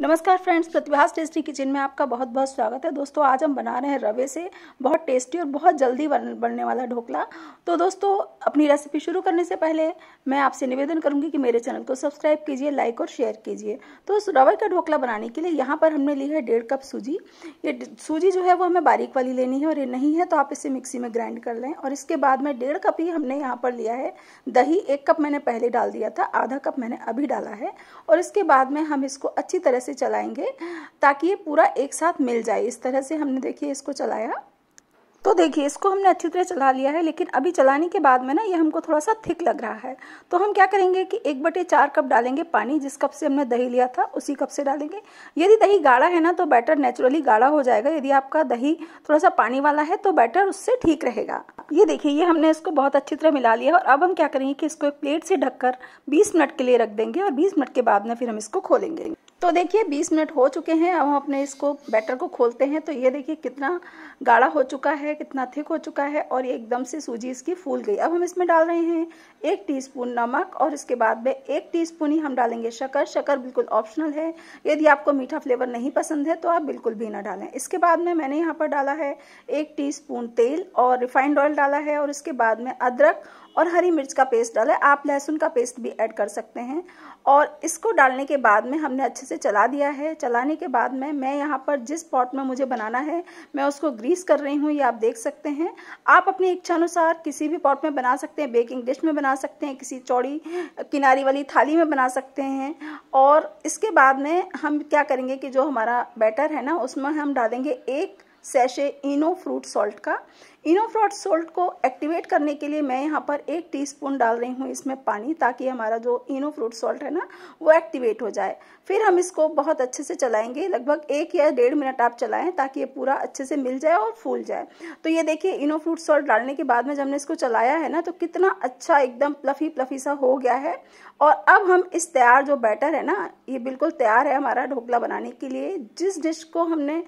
नमस्कार friends प्रतिभास tasty kitchen में आपका बहुत बहुत स्वागत है दोस्तों आज हम बना रहे हैं रवे से बहुत टेस्टी और बहुत जल्दी बन, बनने वाला ढोकला तो दोस्तों अपनी रेसिपी शुरू करने से पहले मैं आपसे निवेदन करूंगी कि मेरे चैनल को सब्सक्राइब कीजिए लाइक और शेयर कीजिए तो उस रवे का ढोकला बनाने के लिए यहाँ पर हमने ली है डेढ़ कप सूजी ये सूजी जो है वो हमें बारीक वाली लेनी है और ये नहीं है तो आप इसे मिक्सी में ग्राइंड कर लें और इसके बाद में डेढ़ कप ही हमने यहाँ पर लिया है दही एक कप मैंने पहले डाल दिया था आधा कप मैंने अभी डाला है और इसके बाद में हम इसको अच्छी तरह से चलाएंगे ताकि ये पूरा एक साथ मिल जाए इस तरह से हमने देखिए इसको चलाया तो देखिए इसको हमने अच्छी तरह चला लिया है लेकिन अभी चलाने के बाद में ना ये हमको थोड़ा सा थिक लग रहा है तो हम क्या करेंगे कि एक बटे चार कप डालेंगे पानी जिस कप से हमने दही लिया था उसी कप से डालेंगे यदि दही गाढ़ा है ना तो बैटर नेचुरली गाढ़ा हो जाएगा यदि आपका दही थोड़ा सा पानी वाला है तो बैटर उससे ठीक रहेगा ये देखिए ये हमने इसको बहुत अच्छी तरह मिला लिया और अब हम क्या करेंगे कि इसको एक प्लेट से ढककर बीस मिनट के लिए रख देंगे और बीस मिनट के बाद में फिर हम इसको खोलेंगे तो देखिए 20 मिनट हो चुके हैं अब हम अपने इसको बैटर को खोलते हैं तो ये देखिए कितना गाढ़ा हो चुका है कितना थिक हो चुका है और ये एकदम से सूजी इसकी फूल गई अब हम इसमें डाल रहे हैं एक टीस्पून नमक और इसके बाद में एक टीस्पून ही हम डालेंगे शक्कर शक्कर बिल्कुल ऑप्शनल है यदि आपको मीठा फ्लेवर नहीं पसंद है तो आप बिल्कुल भी ना डालें इसके बाद में मैंने यहाँ पर डाला है एक टी तेल और रिफाइंड ऑयल डाला है और इसके बाद में अदरक और हरी मिर्च का पेस्ट डाला है आप लहसुन का पेस्ट भी ऐड कर सकते हैं और इसको डालने के बाद में हमने अच्छे से चला दिया है चलाने के बाद में मैं यहाँ पर जिस पॉट में मुझे बनाना है मैं उसको ग्रीस कर रही हूँ ये आप देख सकते हैं आप अपनी इच्छानुसार किसी भी पॉट में बना सकते हैं बेकिंग डिश में बना सकते हैं किसी चौड़ी किनारी वाली थाली में बना सकते हैं और इसके बाद में हम क्या करेंगे कि जो हमारा बैटर है ना उसमें हम डालेंगे एक सेशे इनो फ्रूट सॉल्ट का इनो फ्रूट सॉल्ट को एक्टिवेट करने के लिए मैं यहाँ पर एक टीस्पून डाल रही हूँ इसमें पानी ताकि हमारा जो इनो फ्रूट सॉल्ट है ना वो एक्टिवेट हो जाए फिर हम इसको बहुत अच्छे से चलाएंगे लगभग एक या डेढ़ मिनट आप चलाएं ताकि ये पूरा अच्छे से मिल जाए और फूल जाए तो ये देखिए इनो फ्रूट सॉल्ट डालने के बाद में जब हमने इसको चलाया है ना तो कितना अच्छा एकदम प्लफी प्लफी सा हो गया है और अब हम इस तैयार जो बैटर है ना ये बिल्कुल तैयार है हमारा ढोकला बनाने के लिए जिस डिश को हमने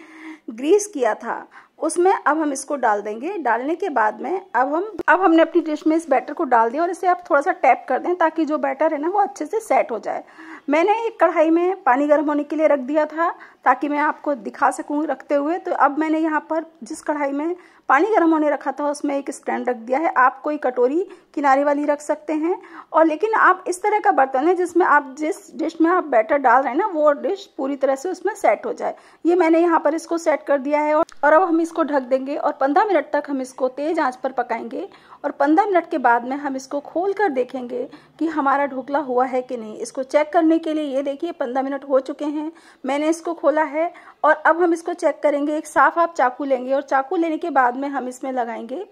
ग्रीस किया था उसमें अब हम इसको डाल देंगे डालने के बाद में अब हम अब हमने अपनी डिश में इस बैटर को डाल दिया और इसे आप थोड़ा सा टैप कर दें ताकि जो बैटर है ना वो अच्छे से सेट हो जाए मैंने एक कढ़ाई में पानी गर्म होने के लिए रख दिया था ताकि मैं आपको दिखा सकूँ रखते हुए तो अब मैंने यहाँ पर जिस कढ़ाई में पानी गर्म होने रखा था उसमें एक स्टैंड रख दिया है आप कोई कटोरी किनारे वाली रख सकते हैं और लेकिन आप इस तरह का बर्तन है जिसमें आप जिस डिश में आप बैटर डाल रहे हैं ना वो डिश पूरी तरह से उसमें सेट हो जाए ये मैंने यहाँ पर इसको सेट कर दिया है और अब हम इसको ढक देंगे और पंद्रह मिनट तक हम इसको तेज आँच पर पकाएंगे और 15 मिनट के बाद में हम इसको खोल कर देखेंगे कि हमारा ढोकला हुआ है कि नहीं इसको चेक करने के लिए ये देखिए 15 मिनट हो चुके हैं मैंने इसको खोला है और अब हम इसको चेक करेंगे एक साफ आप चाकू लेंगे और चाकू लेने के बाद में हम इसमें लगाएंगे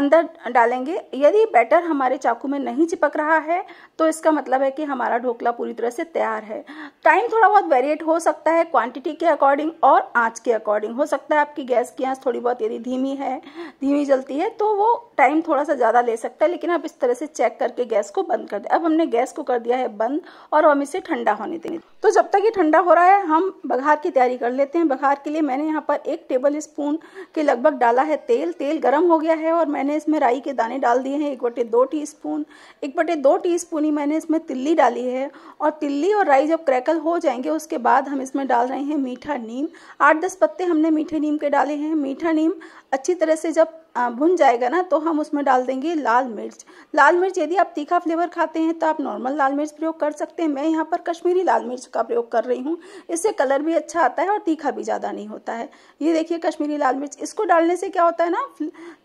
अंदर डालेंगे यदि बैटर हमारे चाकू में नहीं चिपक रहा है तो इसका मतलब है कि हमारा ढोकला पूरी तरह से तैयार है टाइम थोड़ा बहुत वेरिएट हो सकता है क्वांटिटी के अकॉर्डिंग और आँच के अकॉर्डिंग हो सकता है आपकी गैस की आँच थोड़ी बहुत यदि धीमी है धीमी जलती है तो वो टाइम थोड़ा थोड़ा सा ज़्यादा ले सकता है लेकिन आप इस तरह से चेक करके गैस को बंद कर दें अब हमने गैस को कर दिया है बंद और हम इसे ठंडा होने देंगे तो जब तक ये ठंडा हो रहा है हम बघार की तैयारी कर लेते हैं बघार के लिए मैंने यहाँ पर एक टेबल स्पून के लगभग डाला है तेल तेल गर्म हो गया है और मैंने इसमें राई के दाने डाल दिए हैं एक बटे दो टी स्पून एक बटे दो टी स्पून ही मैंने इसमें तिल्ली डाली है और तिल्ली और राई जब क्रैकल हो जाएंगे उसके बाद हम इसमें डाल रहे हैं मीठा नीम आठ दस पत्ते हमने मीठे नीम के डाले हैं मीठा नीम अच्छी तरह से जब भुन जाएगा ना तो हम उसमें डाल देंगे लाल मिर्च लाल मिर्च यदि आप तीखा फ्लेवर खाते हैं तो आप नॉर्मल लाल मिर्च प्रयोग कर सकते हैं मैं यहाँ पर कश्मीरी लाल मिर्च का प्रयोग कर रही हूँ इससे कलर भी अच्छा आता है और तीखा भी ज़्यादा नहीं होता है ये देखिए कश्मीरी लाल मिर्च इसको डालने से क्या होता है ना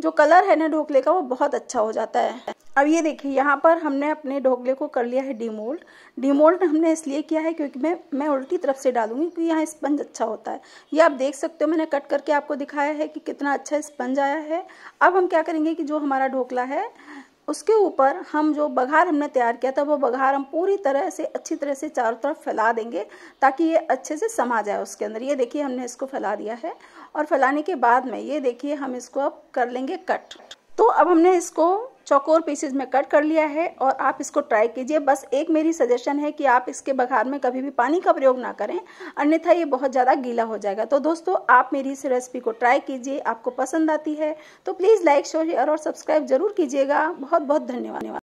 जो कलर है ना ढोकले का वो बहुत अच्छा हो जाता है अब ये देखिए यहाँ पर हमने अपने ढोकले को कर लिया है डीमोल्ड डीमोल्ड हमने इसलिए किया है क्योंकि मैं मैं उल्टी तरफ से डालूंगी क्योंकि यहाँ स्पंज अच्छा होता है ये आप देख सकते हो मैंने कट करके आपको दिखाया है कि कितना अच्छा स्पंज आया है अब हम क्या करेंगे कि जो हमारा ढोकला है उसके ऊपर हम जो बघार हमने तैयार किया था वो बघार हम पूरी तरह से अच्छी तरह से चारों तरफ फैला देंगे ताकि ये अच्छे से समा जाए उसके अंदर ये देखिए हमने इसको फैला दिया है और फैलाने के बाद में ये देखिए हम इसको अब कर लेंगे कट तो अब हमने इसको चौकोर पीसेज में कट कर लिया है और आप इसको ट्राई कीजिए बस एक मेरी सजेशन है कि आप इसके बघार में कभी भी पानी का प्रयोग ना करें अन्यथा ये बहुत ज़्यादा गीला हो जाएगा तो दोस्तों आप मेरी इस रेसिपी को ट्राई कीजिए आपको पसंद आती है तो प्लीज़ लाइक शेयर और सब्सक्राइब जरूर कीजिएगा बहुत बहुत धन्यवाद